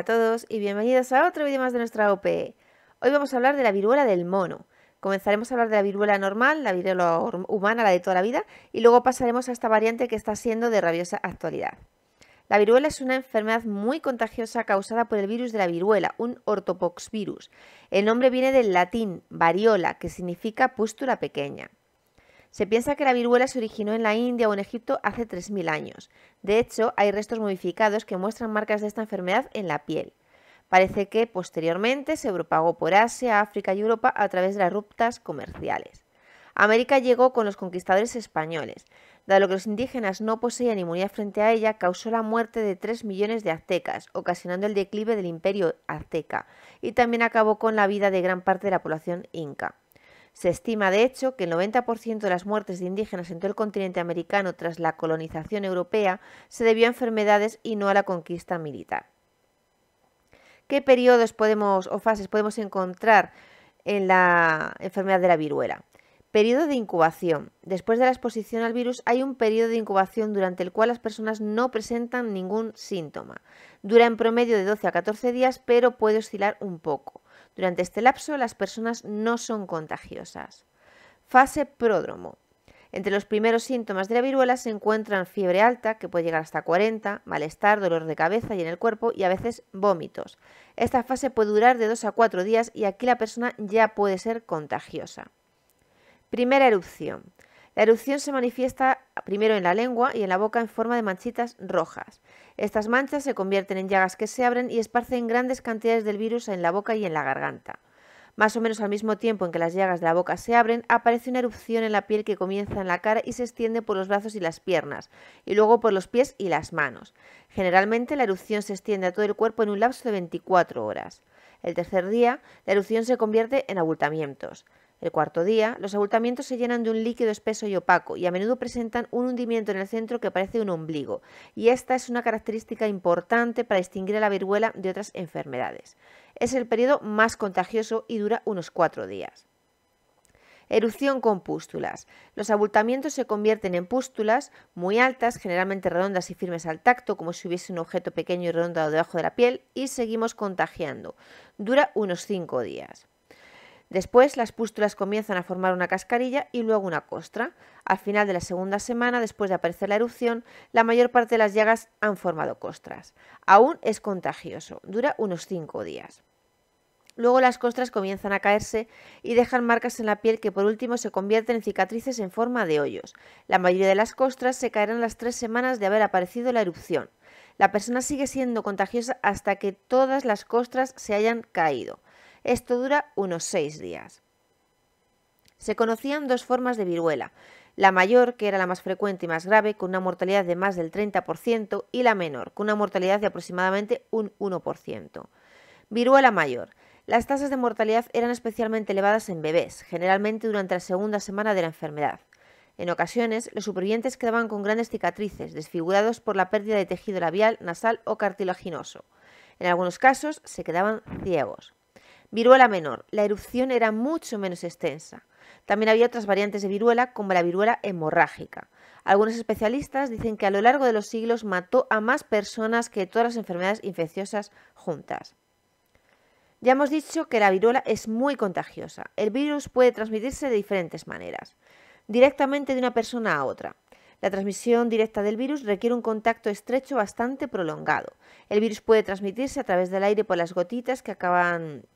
Hola a todos y bienvenidos a otro vídeo más de nuestra OPE. Hoy vamos a hablar de la viruela del mono. Comenzaremos a hablar de la viruela normal, la viruela humana, la de toda la vida, y luego pasaremos a esta variante que está siendo de rabiosa actualidad. La viruela es una enfermedad muy contagiosa causada por el virus de la viruela, un ortopoxvirus. El nombre viene del latín variola, que significa pústula pequeña. Se piensa que la viruela se originó en la India o en Egipto hace 3.000 años. De hecho, hay restos modificados que muestran marcas de esta enfermedad en la piel. Parece que posteriormente se propagó por Asia, África y Europa a través de las rutas comerciales. América llegó con los conquistadores españoles. Dado que los indígenas no poseían inmunidad frente a ella, causó la muerte de 3 millones de aztecas, ocasionando el declive del imperio azteca, y también acabó con la vida de gran parte de la población inca. Se estima, de hecho, que el 90% de las muertes de indígenas en todo el continente americano tras la colonización europea se debió a enfermedades y no a la conquista militar. ¿Qué periodos podemos o fases podemos encontrar en la enfermedad de la viruela? Periodo de incubación. Después de la exposición al virus hay un periodo de incubación durante el cual las personas no presentan ningún síntoma. Dura en promedio de 12 a 14 días, pero puede oscilar un poco. Durante este lapso las personas no son contagiosas. Fase pródromo. Entre los primeros síntomas de la viruela se encuentran fiebre alta, que puede llegar hasta 40, malestar, dolor de cabeza y en el cuerpo y a veces vómitos. Esta fase puede durar de 2 a 4 días y aquí la persona ya puede ser contagiosa. Primera erupción. La erupción se manifiesta primero en la lengua y en la boca en forma de manchitas rojas. Estas manchas se convierten en llagas que se abren y esparcen grandes cantidades del virus en la boca y en la garganta. Más o menos al mismo tiempo en que las llagas de la boca se abren, aparece una erupción en la piel que comienza en la cara y se extiende por los brazos y las piernas, y luego por los pies y las manos. Generalmente la erupción se extiende a todo el cuerpo en un lapso de 24 horas. El tercer día, la erupción se convierte en abultamientos. El cuarto día, los abultamientos se llenan de un líquido espeso y opaco y a menudo presentan un hundimiento en el centro que parece un ombligo, y esta es una característica importante para distinguir a la viruela de otras enfermedades. Es el periodo más contagioso y dura unos cuatro días. Erupción con pústulas. Los abultamientos se convierten en pústulas muy altas, generalmente redondas y firmes al tacto, como si hubiese un objeto pequeño y redondo debajo de la piel, y seguimos contagiando. Dura unos cinco días. Después las pústulas comienzan a formar una cascarilla y luego una costra. Al final de la segunda semana, después de aparecer la erupción, la mayor parte de las llagas han formado costras. Aún es contagioso, dura unos 5 días. Luego las costras comienzan a caerse y dejan marcas en la piel que por último se convierten en cicatrices en forma de hoyos. La mayoría de las costras se caerán las tres semanas de haber aparecido la erupción. La persona sigue siendo contagiosa hasta que todas las costras se hayan caído. Esto dura unos seis días. Se conocían dos formas de viruela, la mayor, que era la más frecuente y más grave, con una mortalidad de más del 30%, y la menor, con una mortalidad de aproximadamente un 1%. Viruela mayor. Las tasas de mortalidad eran especialmente elevadas en bebés, generalmente durante la segunda semana de la enfermedad. En ocasiones, los supervivientes quedaban con grandes cicatrices, desfigurados por la pérdida de tejido labial, nasal o cartilaginoso. En algunos casos, se quedaban ciegos. Viruela menor. La erupción era mucho menos extensa. También había otras variantes de viruela, como la viruela hemorrágica. Algunos especialistas dicen que a lo largo de los siglos mató a más personas que todas las enfermedades infecciosas juntas. Ya hemos dicho que la viruela es muy contagiosa. El virus puede transmitirse de diferentes maneras, directamente de una persona a otra. La transmisión directa del virus requiere un contacto estrecho bastante prolongado. El virus puede transmitirse a través del aire por las gotitas que acaban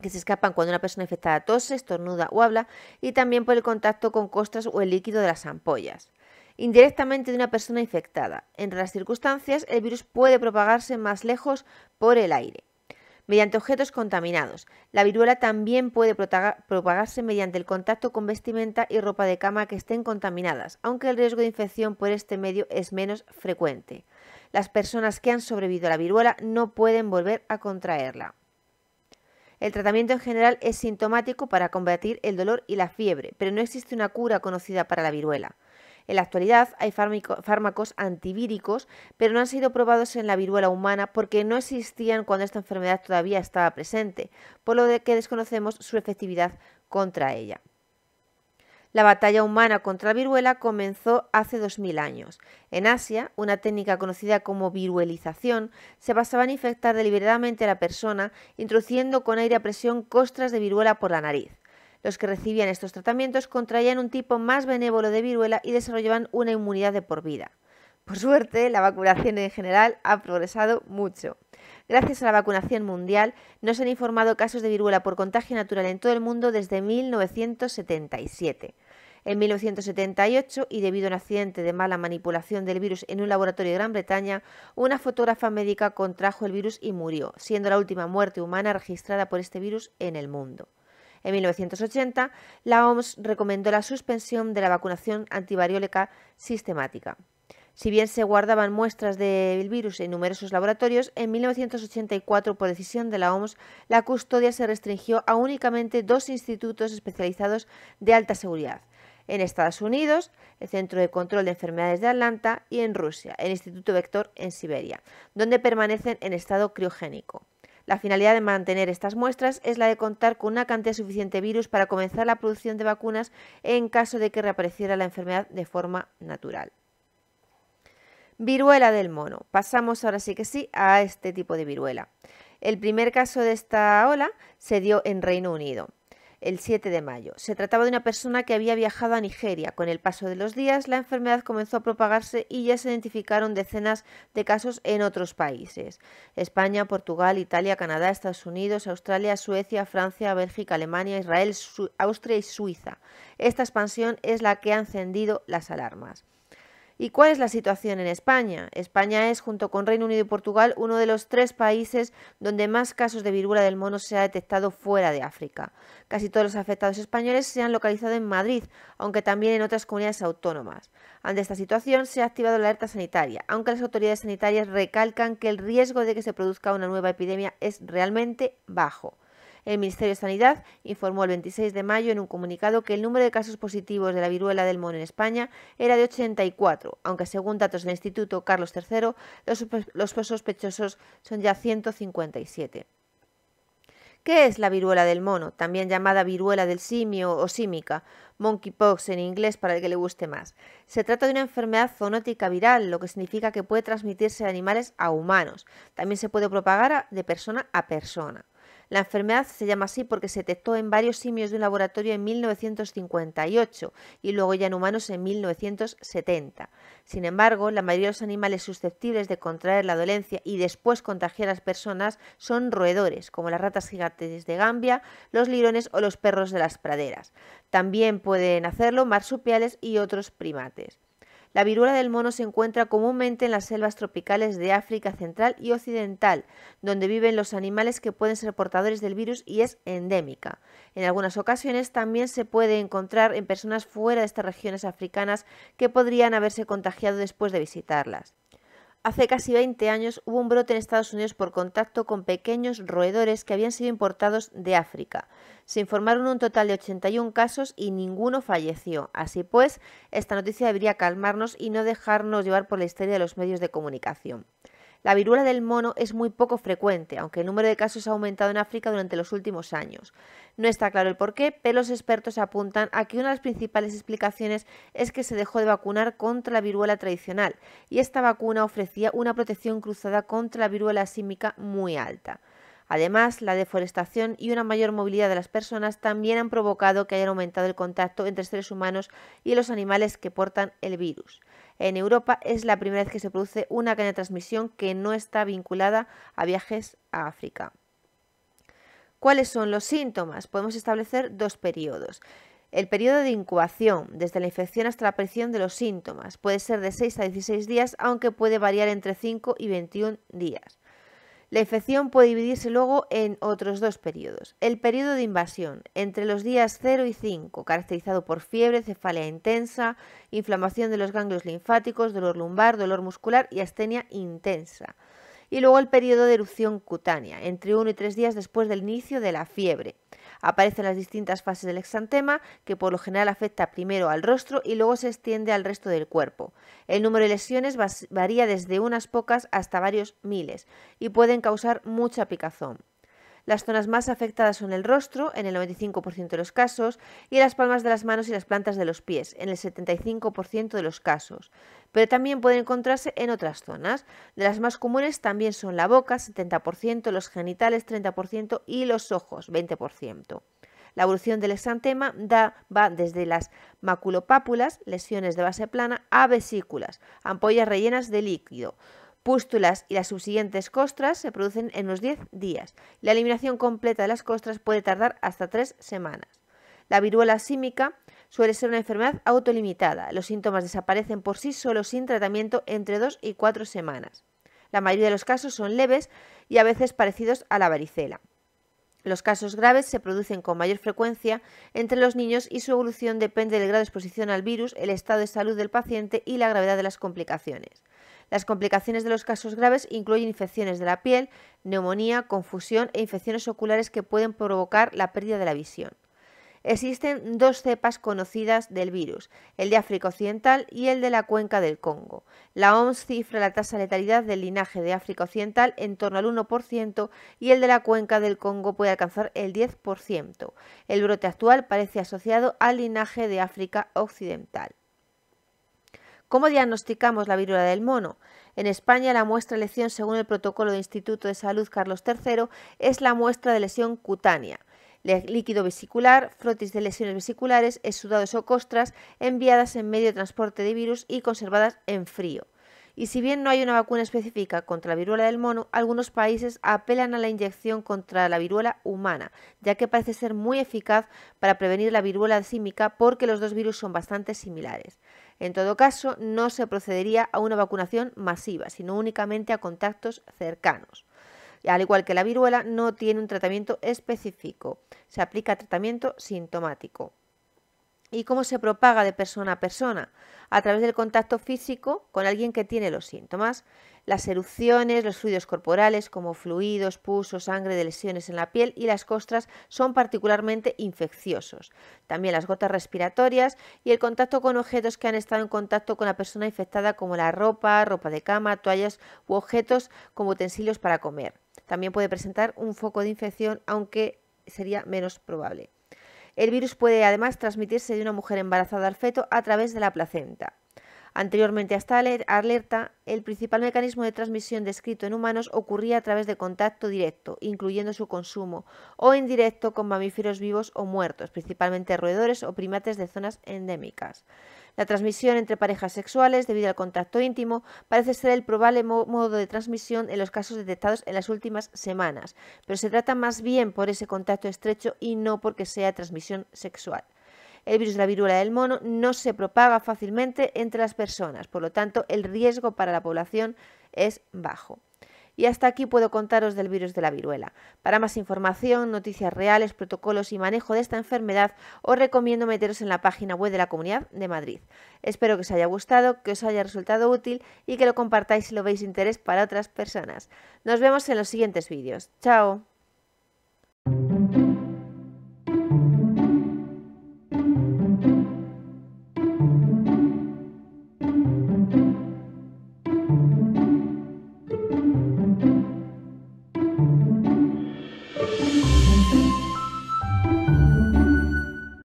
que se escapan cuando una persona infectada tose, estornuda o habla, y también por el contacto con costas o el líquido de las ampollas. Indirectamente de una persona infectada. En las circunstancias, el virus puede propagarse más lejos por el aire. Mediante objetos contaminados. La viruela también puede propagarse mediante el contacto con vestimenta y ropa de cama que estén contaminadas, aunque el riesgo de infección por este medio es menos frecuente. Las personas que han sobrevivido a la viruela no pueden volver a contraerla. El tratamiento en general es sintomático para combatir el dolor y la fiebre, pero no existe una cura conocida para la viruela. En la actualidad hay fármacos antivíricos, pero no han sido probados en la viruela humana porque no existían cuando esta enfermedad todavía estaba presente, por lo que desconocemos su efectividad contra ella. La batalla humana contra la viruela comenzó hace 2000 años. En Asia, una técnica conocida como viruelización se basaba en infectar deliberadamente a la persona introduciendo con aire a presión costras de viruela por la nariz. Los que recibían estos tratamientos contraían un tipo más benévolo de viruela y desarrollaban una inmunidad de por vida. Por suerte, la vacunación en general ha progresado mucho gracias a la vacunación mundial, no se han informado casos de viruela por contagio natural en todo el mundo desde 1977. En 1978, y debido a un accidente de mala manipulación del virus en un laboratorio de Gran Bretaña, una fotógrafa médica contrajo el virus y murió, siendo la última muerte humana registrada por este virus en el mundo. En 1980, la OMS recomendó la suspensión de la vacunación antivariólica sistemática. Si bien se guardaban muestras del virus en numerosos laboratorios, en 1984, por decisión de la OMS, la custodia se restringió a únicamente dos institutos especializados de alta seguridad. En Estados Unidos, el Centro de Control de Enfermedades de Atlanta y en Rusia, el Instituto Vector en Siberia, donde permanecen en estado criogénico. La finalidad de mantener estas muestras es la de contar con una cantidad suficiente de virus para comenzar la producción de vacunas en caso de que reapareciera la enfermedad de forma natural. Viruela del mono. Pasamos ahora sí que sí a este tipo de viruela. El primer caso de esta ola se dio en Reino Unido el 7 de mayo. Se trataba de una persona que había viajado a Nigeria. Con el paso de los días, la enfermedad comenzó a propagarse y ya se identificaron decenas de casos en otros países. España, Portugal, Italia, Canadá, Estados Unidos, Australia, Suecia, Francia, Bélgica, Alemania, Israel, Austria y Suiza. Esta expansión es la que ha encendido las alarmas. ¿Y cuál es la situación en España? España es, junto con Reino Unido y Portugal, uno de los tres países donde más casos de viruela del mono se ha detectado fuera de África. Casi todos los afectados españoles se han localizado en Madrid, aunque también en otras comunidades autónomas. Ante esta situación se ha activado la alerta sanitaria, aunque las autoridades sanitarias recalcan que el riesgo de que se produzca una nueva epidemia es realmente bajo. El Ministerio de Sanidad informó el 26 de mayo en un comunicado que el número de casos positivos de la viruela del mono en España era de 84, aunque según datos del Instituto Carlos III, los, sospechosos son ya 157. ¿Qué es la viruela del mono, también llamada viruela del simio o símica, monkeypox en inglés para el que le guste más? Se trata de una enfermedad zoonótica viral, lo que significa que puede transmitirse de animales a humanos. También se puede propagar de persona a persona. La enfermedad se llama así porque se detectó en varios simios de un laboratorio en 1958 y luego ya en humanos en 1970. Sin embargo, la mayoría de los animales susceptibles de contraer la dolencia y después contagiar a las personas son roedores, como las ratas gigantes de Gambia, los lirones o los perros de las praderas. También pueden hacerlo marsupiales y otros primates. La viruela del mono se encuentra comúnmente en las selvas tropicales de África Central y Occidental, donde viven los animales que pueden ser portadores del virus y es endémica. En algunas ocasiones también se puede encontrar en personas fuera de estas regiones africanas que podrían haberse contagiado después de visitarlas. Hace casi 20 años hubo un brote en Estados Unidos por contacto con pequeños roedores que habían sido importados de África. Se informaron un total de 81 casos y ninguno falleció. Así pues, esta noticia debería calmarnos y no dejarnos llevar por la historia de los medios de comunicación. La viruela del mono es muy poco frecuente, aunque el número de casos ha aumentado en África durante los últimos años. No está claro el porqué, pero los expertos apuntan a que una de las principales explicaciones es que se dejó de vacunar contra la viruela tradicional, y esta vacuna ofrecía una protección cruzada contra la viruela símica muy alta. Además, la deforestación y una mayor movilidad de las personas también han provocado que haya aumentado el contacto entre seres humanos y los animales que portan el virus. En Europa es la primera vez que se produce una cadena de transmisión que no está vinculada a viajes a África. ¿Cuáles son los síntomas? Podemos establecer dos periodos. El periodo de incubación, desde la infección hasta la aparición de los síntomas, puede ser de 6 a 16 días, aunque puede variar entre 5 y 21 días. La infección puede dividirse luego en otros dos periodos. El periodo de invasión, entre los días 0 y 5, caracterizado por fiebre, cefalea intensa, inflamación de los ganglios linfáticos, dolor lumbar, dolor muscular y astenia intensa. Y luego el periodo de erupción cutánea, entre 1 y 3 días después del inicio de la fiebre. Aparecen las distintas fases del exantema, que por lo general afecta primero al rostro y luego se extiende al resto del cuerpo. El número de lesiones varía desde unas pocas hasta varios miles y pueden causar mucha picazón. Las zonas más afectadas son el rostro, en el 95% de los casos, y las palmas de las manos y las plantas de los pies, en el 75% de los casos. Pero también pueden encontrarse en otras zonas. De las más comunes también son la boca, 70%, los genitales, 30% y los ojos, 20%. La evolución del exantema va desde las maculopápulas, lesiones de base plana, a vesículas, ampollas rellenas de líquido pústulas y las subsiguientes costras se producen en unos 10 días. La eliminación completa de las costras puede tardar hasta 3 semanas. La viruela símica suele ser una enfermedad autolimitada. Los síntomas desaparecen por sí solos sin tratamiento entre 2 y 4 semanas. La mayoría de los casos son leves y a veces parecidos a la varicela. Los casos graves se producen con mayor frecuencia entre los niños y su evolución depende del grado de exposición al virus, el estado de salud del paciente y la gravedad de las complicaciones. Las complicaciones de los casos graves incluyen infecciones de la piel, neumonía, confusión e infecciones oculares que pueden provocar la pérdida de la visión. Existen dos cepas conocidas del virus, el de África Occidental y el de la cuenca del Congo. La OMS cifra la tasa de letalidad del linaje de África Occidental en torno al 1% y el de la cuenca del Congo puede alcanzar el 10%. El brote actual parece asociado al linaje de África Occidental. ¿Cómo diagnosticamos la viruela del mono? En España, la muestra de lesión, según el protocolo del Instituto de Salud Carlos III, es la muestra de lesión cutánea. Líquido vesicular, frotis de lesiones vesiculares, exudados o costras enviadas en medio de transporte de virus y conservadas en frío. Y si bien no hay una vacuna específica contra la viruela del mono, algunos países apelan a la inyección contra la viruela humana, ya que parece ser muy eficaz para prevenir la viruela símica porque los dos virus son bastante similares. En todo caso, no se procedería a una vacunación masiva, sino únicamente a contactos cercanos. Al igual que la viruela, no tiene un tratamiento específico, se aplica tratamiento sintomático y cómo se propaga de persona a persona, a través del contacto físico con alguien que tiene los síntomas, las erupciones, los fluidos corporales como fluidos, o sangre de lesiones en la piel y las costras son particularmente infecciosos. También las gotas respiratorias y el contacto con objetos que han estado en contacto con la persona infectada como la ropa, ropa de cama, toallas u objetos como utensilios para comer. También puede presentar un foco de infección aunque sería menos probable. El virus puede además transmitirse de una mujer embarazada al feto a través de la placenta. Anteriormente a esta alerta, el principal mecanismo de transmisión descrito en humanos ocurría a través de contacto directo, incluyendo su consumo, o indirecto con mamíferos vivos o muertos, principalmente roedores o primates de zonas endémicas. La transmisión entre parejas sexuales debido al contacto íntimo parece ser el probable modo de transmisión en los casos detectados en las últimas semanas, pero se trata más bien por ese contacto estrecho y no porque sea transmisión sexual. El virus de la viruela del mono no se propaga fácilmente entre las personas, por lo tanto el riesgo para la población es bajo. Y hasta aquí puedo contaros del virus de la viruela. Para más información, noticias reales, protocolos y manejo de esta enfermedad, os recomiendo meteros en la página web de la Comunidad de Madrid. Espero que os haya gustado, que os haya resultado útil y que lo compartáis si lo veis interés para otras personas. Nos vemos en los siguientes vídeos. ¡Chao!